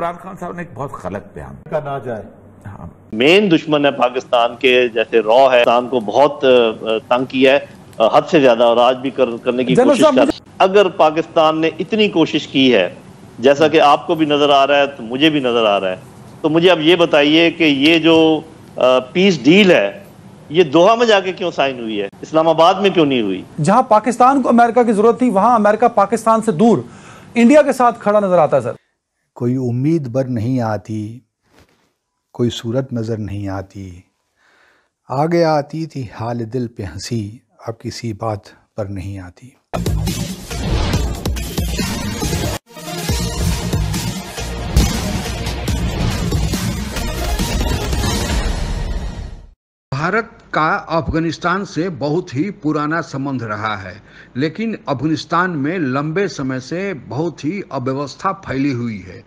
इमरान खान साहब ने एक बहुत गलत बयान का ना जाए हाँ। मेन दुश्मन है पाकिस्तान के जैसे रॉ है पाकिस्तान को बहुत तंग किया है हद से ज्यादा और आज भी कर, करने की कोशिश कर अगर पाकिस्तान ने इतनी कोशिश की है जैसा कि आपको भी नजर आ रहा है तो मुझे भी नजर आ रहा है तो मुझे अब ये बताइए कि ये जो पीस डील है ये दोहा में जाके क्यों साइन हुई है इस्लामाबाद में क्यों नहीं हुई जहां पाकिस्तान को अमेरिका की जरूरत थी वहां अमेरिका पाकिस्तान से दूर इंडिया के साथ खड़ा नजर आता है सर कोई उम्मीद बर नहीं आती कोई सूरत नज़र नहीं आती आगे आती थी हाल दिल पे हंसी अब किसी बात पर नहीं आती भारत का अफगानिस्तान से बहुत ही पुराना संबंध रहा है लेकिन अफगानिस्तान में लंबे समय से बहुत ही अव्यवस्था फैली हुई है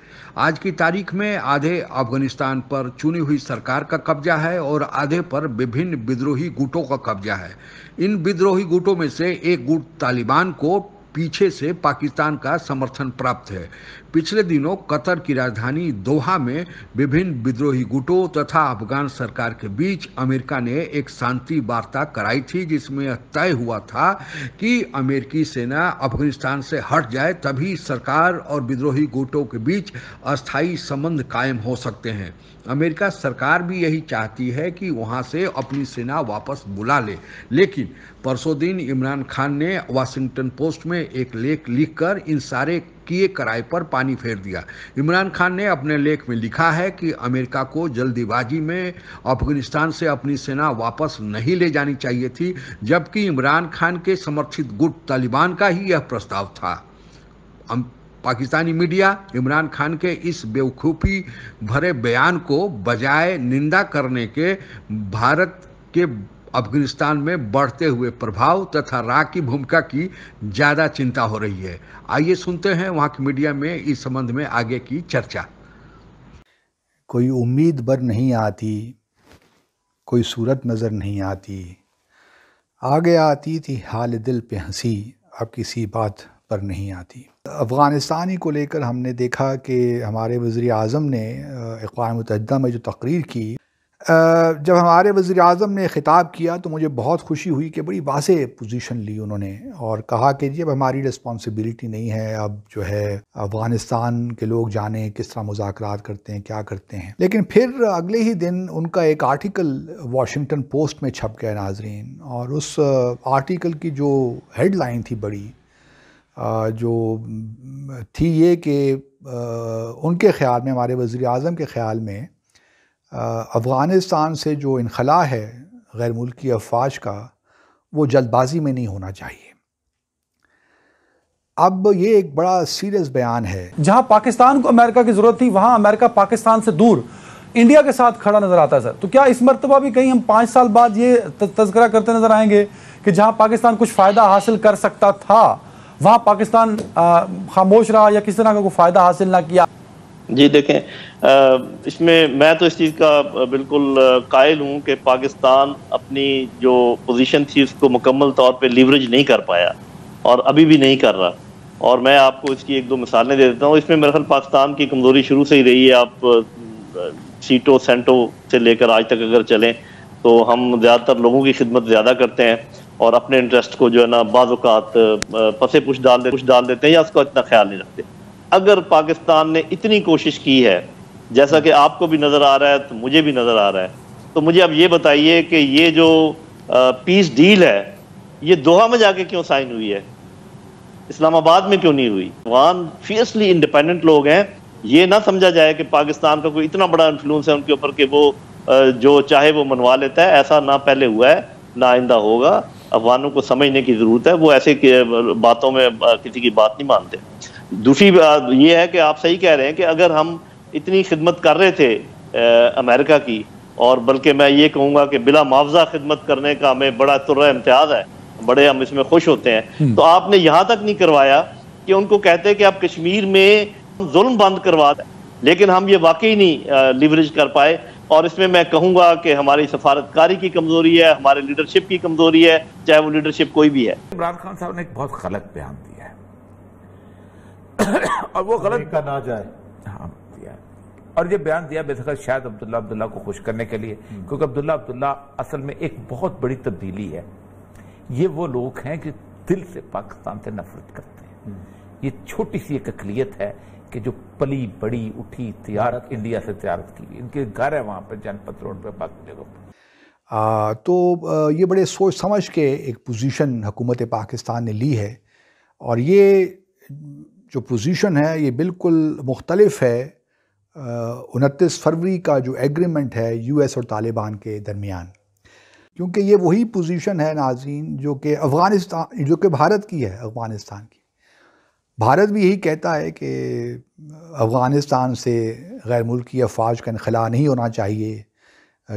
आज की तारीख में आधे अफगानिस्तान पर चुनी हुई सरकार का कब्जा है और आधे पर विभिन्न विद्रोही गुटों का कब्जा है इन विद्रोही गुटों में से एक गुट तालिबान को पीछे से पाकिस्तान का समर्थन प्राप्त है पिछले दिनों कतर की राजधानी दोहा में विभिन्न विद्रोही गुटों तथा अफगान सरकार के बीच अमेरिका ने एक शांति वार्ता कराई थी जिसमें तय हुआ था कि अमेरिकी सेना अफगानिस्तान से हट जाए तभी सरकार और विद्रोही गुटों के बीच अस्थायी संबंध कायम हो सकते हैं अमेरिका सरकार भी यही चाहती है कि वहाँ से अपनी सेना वापस बुला ले लेकिन परसों दिन इमरान खान ने वाशिंगटन पोस्ट में एक लेख लिखकर इन सारे किए कराए पर पानी फेर दिया इमरान खान ने अपने लेख में लिखा है कि अमेरिका को जल्दीबाजी में अफगानिस्तान से अपनी सेना वापस नहीं ले जानी चाहिए थी जबकि इमरान खान के समर्थित गुट तालिबान का ही यह प्रस्ताव था पाकिस्तानी मीडिया इमरान खान के इस बेवकूफ़ी भरे बयान को बजाय निंदा करने के भारत के अफगानिस्तान में बढ़ते हुए प्रभाव तथा राग की भूमिका की ज़्यादा चिंता हो रही है आइए सुनते हैं वहां की मीडिया में इस संबंध में आगे की चर्चा कोई उम्मीद बर नहीं आती कोई सूरत नज़र नहीं आती आगे आती थी हाल दिल पे हंसी अब किसी बात पर नहीं आती अफ़गानिस्तानी को लेकर हमने देखा कि हमारे वज़ी अजम ने अकवा मतहदा में जो तकरीर की जब हमारे वज़ी अजम ने ख़िताब किया तो मुझे बहुत खुशी हुई कि बड़ी वाज पोजीशन ली उन्होंने और कहा कि जी अब हमारी रिस्पॉन्सिबिलिटी नहीं है अब जो है अफ़गानिस्तान के लोग जाने किस तरह मुजाकर करते हैं क्या करते हैं लेकिन फिर अगले ही दिन उनका एक आर्टिकल वाशिंगटन पोस्ट में छप गया नाजरीन और उस आर्टिकल की जो हेडलाइन थी बड़ी जो थी ये कि उनके ख्याल में हमारे वज़ी अजम के ख्याल में अफ़गानिस्तान से जो इनखला है गैर मुल्की अफवाज का वो जल्दबाजी में नहीं होना चाहिए अब ये एक बड़ा सीरियस बयान है जहां पाकिस्तान को अमेरिका की ज़रूरत थी वहां अमेरिका पाकिस्तान से दूर इंडिया के साथ खड़ा नजर आता है सर तो क्या इस मरतबा भी कहीं हम पाँच साल बाद ये तस्करा करते नजर आएंगे कि जहाँ पाकिस्तान कुछ फ़ायदा हासिल कर सकता था वहाँ पाकिस्तान खामोश रहा या किसी तरह का कोई फ़ायदा हासिल ना किया जी देखें आ, इसमें मैं तो इस चीज़ का बिल्कुल कायल हूँ कि पाकिस्तान अपनी जो पोजीशन थी उसको मुकम्मल तौर पे लीवरेज नहीं कर पाया और अभी भी नहीं कर रहा और मैं आपको इसकी एक दो मिसालें दे देता हूँ इसमें मेरा ख्याल पाकिस्तान की कमज़ोरी शुरू से ही रही है आप सीटों सेंटों से लेकर आज तक अगर चलें तो हम ज़्यादातर लोगों की खिदमत ज़्यादा करते हैं और अपने इंटरेस्ट को जो है ना बाज़ात पसे पुछ डाल दे पुछ डाल देते हैं या उसका इतना ख्याल नहीं रखते अगर पाकिस्तान ने इतनी कोशिश की है जैसा कि आपको भी नज़र आ रहा है तो मुझे भी नज़र आ रहा है तो मुझे अब ये बताइए कि ये जो पीस डील है ये दोहा में जाके क्यों साइन हुई है इस्लामाबाद में क्यों नहीं हुई अफगान फियसली इंडिपेंडेंट लोग हैं ये ना समझा जाए कि पाकिस्तान का कोई इतना बड़ा इन्फ्लुंस है उनके ऊपर कि वो जो चाहे वो मनवा लेता है ऐसा ना पहले हुआ है ना आइंदा होगा अफगानों को समझने की ज़रूरत है वो ऐसे बातों में किसी की बात नहीं मानते दूसरी बात ये है कि आप सही कह रहे हैं कि अगर हम इतनी खिदमत कर रहे थे आ, अमेरिका की और बल्कि मैं ये कहूँगा कि बिला मुआवजा खिदमत करने का हमें बड़ा तुर्र इम्तियाज है बड़े हम इसमें खुश होते हैं हम्म। तो आपने यहाँ तक नहीं करवाया कि उनको कहते हैं कि आप कश्मीर में जुल्म बंद करवा दें लेकिन हम ये वाकई नहीं लिवरेज कर पाए और इसमें मैं कहूँगा कि हमारी सफारतकारी की कमज़ोरी है हमारे लीडरशिप की कमज़ोरी है चाहे वो लीडरशिप कोई भी है इमरान खान साहब ने एक बहुत गलत बयान दिया और वो गलत का ना जाए हाँ और ये बयान दिया बेसकर शायद अब्दुल्ला अब्दुल्ला को खुश करने के लिए हम्म। क्योंकि अब्दुल्ला अब्दुल्ला असल में एक बहुत बड़ी तब्दीली है ये वो लोग हैं कि दिल से पाकिस्तान से नफरत करते हैं हम्म। ये छोटी सी एक अकलीत है कि जो पली बड़ी उठी तजारत इंडिया से तजारत की इनके घर है वहाँ पर जनपद रोड पर बाकी जगह पर आ, तो ये बड़े सोच समझ के एक पोजीशन हुकूमत पाकिस्तान ने ली है और ये जो पोजीशन है ये बिल्कुल मुख्तलफ है उनतीस फरवरी का जो एग्रीमेंट है यूएस और तालिबान के दरमियान क्योंकि ये वही पोजीशन है नाजीन जो कि अफ़गानिस्तान जो कि भारत की है अफ़गानिस्तान की भारत भी यही कहता है कि अफ़गानिस्तान से गैर मुल्की अफवाज का इनखला नहीं होना चाहिए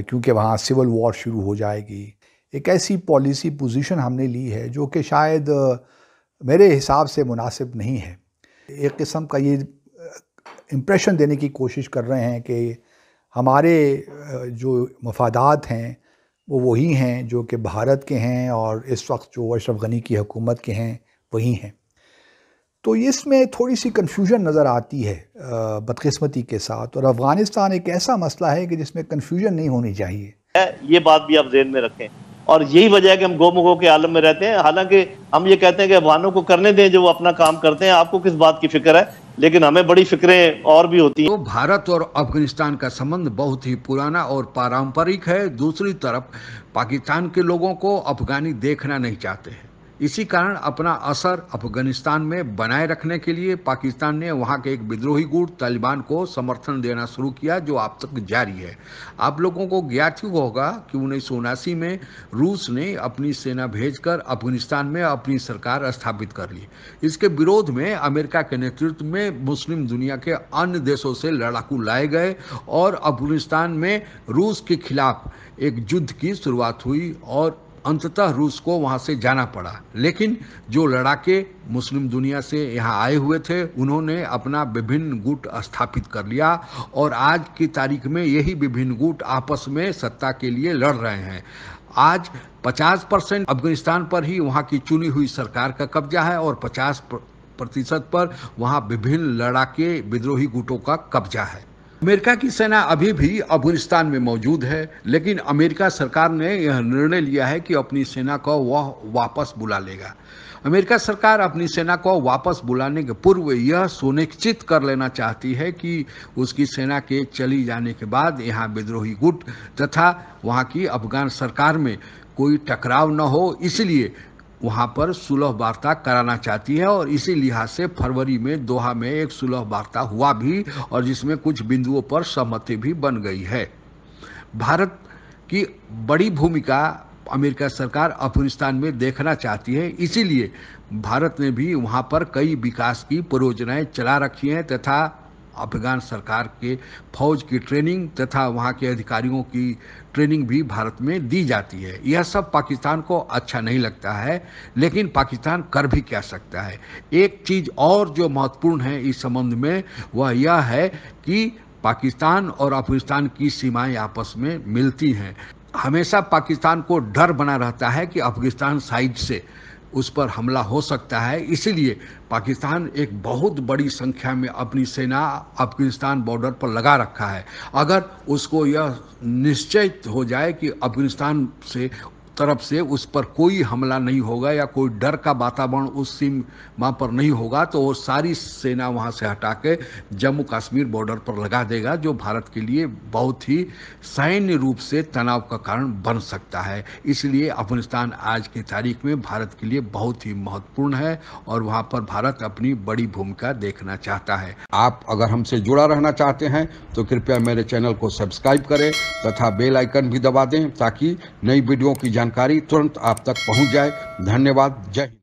क्योंकि वहाँ सिविल वॉर शुरू हो जाएगी एक ऐसी पॉलिसी पोजीशन हमने ली है जो कि शायद मेरे हिसाब से मुनासिब नहीं है एक किस्म का ये इम्प्रेशन देने की कोशिश कर रहे हैं कि हमारे जो मफादात हैं वो वही हैं जो कि भारत के हैं और इस वक्त जो अशरफ गनी की हुकूमत के हैं वही हैं तो इसमें थोड़ी सी कन्फ्यूजन नज़र आती है बदकस्मती के साथ और अफ़गानिस्तान एक ऐसा मसला है कि जिसमें कन्फ्यूजन नहीं होनी चाहिए ये बात भी आप जेन में रखें और यही वजह है कि हम गोमुखों के आलम में रहते हैं हालांकि हम ये कहते हैं कि अफगानों को करने दें जो वो अपना काम करते हैं आपको किस बात की फिक्र है लेकिन हमें बड़ी फिक्रें और भी होती हैं तो भारत और अफगानिस्तान का संबंध बहुत ही पुराना और पारंपरिक है दूसरी तरफ पाकिस्तान के लोगों को अफगानी देखना नहीं चाहते हैं इसी कारण अपना असर अफगानिस्तान में बनाए रखने के लिए पाकिस्तान ने वहाँ के एक विद्रोही गुट तालिबान को समर्थन देना शुरू किया जो अब तक जारी है आप लोगों को ज्ञात ही होगा कि उन्नीस में रूस ने अपनी सेना भेजकर अफगानिस्तान में अपनी सरकार स्थापित कर ली इसके विरोध में अमेरिका के नेतृत्व में मुस्लिम दुनिया के अन्य देशों से लड़ाकू लाए गए और अफगानिस्तान में रूस के खिलाफ एक युद्ध की शुरुआत हुई और अंततः रूस को वहाँ से जाना पड़ा लेकिन जो लड़ाके मुस्लिम दुनिया से यहाँ आए हुए थे उन्होंने अपना विभिन्न गुट स्थापित कर लिया और आज की तारीख में यही विभिन्न गुट आपस में सत्ता के लिए लड़ रहे हैं आज 50 परसेंट अफगानिस्तान पर ही वहाँ की चुनी हुई सरकार का कब्जा है और 50 प्रतिशत पर वहाँ विभिन्न लड़ाके विद्रोही गुटों का कब्जा है अमेरिका की सेना अभी भी अफगानिस्तान में मौजूद है लेकिन अमेरिका सरकार ने यह निर्णय लिया है कि अपनी सेना को वह वापस बुला लेगा अमेरिका सरकार अपनी सेना को वापस बुलाने के पूर्व यह सुनिश्चित कर लेना चाहती है कि उसकी सेना के चली जाने के बाद यहाँ विद्रोही गुट तथा वहाँ की अफगान सरकार में कोई टकराव न हो इसलिए वहाँ पर सुलह वार्ता कराना चाहती है और इसी लिहाज से फरवरी में दोहा में एक सुलह वार्ता हुआ भी और जिसमें कुछ बिंदुओं पर सहमति भी बन गई है भारत की बड़ी भूमिका अमेरिका सरकार अफगानिस्तान में देखना चाहती है इसीलिए भारत ने भी वहाँ पर कई विकास की परियोजनाएं चला रखी हैं तथा अफगान सरकार के फौज की ट्रेनिंग तथा वहाँ के अधिकारियों की ट्रेनिंग भी भारत में दी जाती है यह सब पाकिस्तान को अच्छा नहीं लगता है लेकिन पाकिस्तान कर भी क्या सकता है एक चीज़ और जो महत्वपूर्ण है इस संबंध में वह यह है कि पाकिस्तान और अफगानिस्तान की सीमाएं आपस में मिलती हैं हमेशा पाकिस्तान को डर बना रहता है कि अफगानिस्तान साइड से उस पर हमला हो सकता है इसीलिए पाकिस्तान एक बहुत बड़ी संख्या में अपनी सेना अफगानिस्तान बॉर्डर पर लगा रखा है अगर उसको यह निश्चित हो जाए कि अफगानिस्तान से तरफ से उस पर कोई हमला नहीं होगा या कोई डर का वातावरण उस सीम वहाँ पर नहीं होगा तो वो सारी सेना वहाँ से हटा के जम्मू कश्मीर बॉर्डर पर लगा देगा जो भारत के लिए बहुत ही सैन्य रूप से तनाव का कारण बन सकता है इसलिए अफगानिस्तान आज की तारीख में भारत के लिए बहुत ही महत्वपूर्ण है और वहाँ पर भारत अपनी बड़ी भूमिका देखना चाहता है आप अगर हमसे जुड़ा रहना चाहते हैं तो कृपया मेरे चैनल को सब्सक्राइब करें तथा बेलाइकन भी दबा दें ताकि नई वीडियो की जान जानकारी तुरंत आप तक पहुंच जाए धन्यवाद जय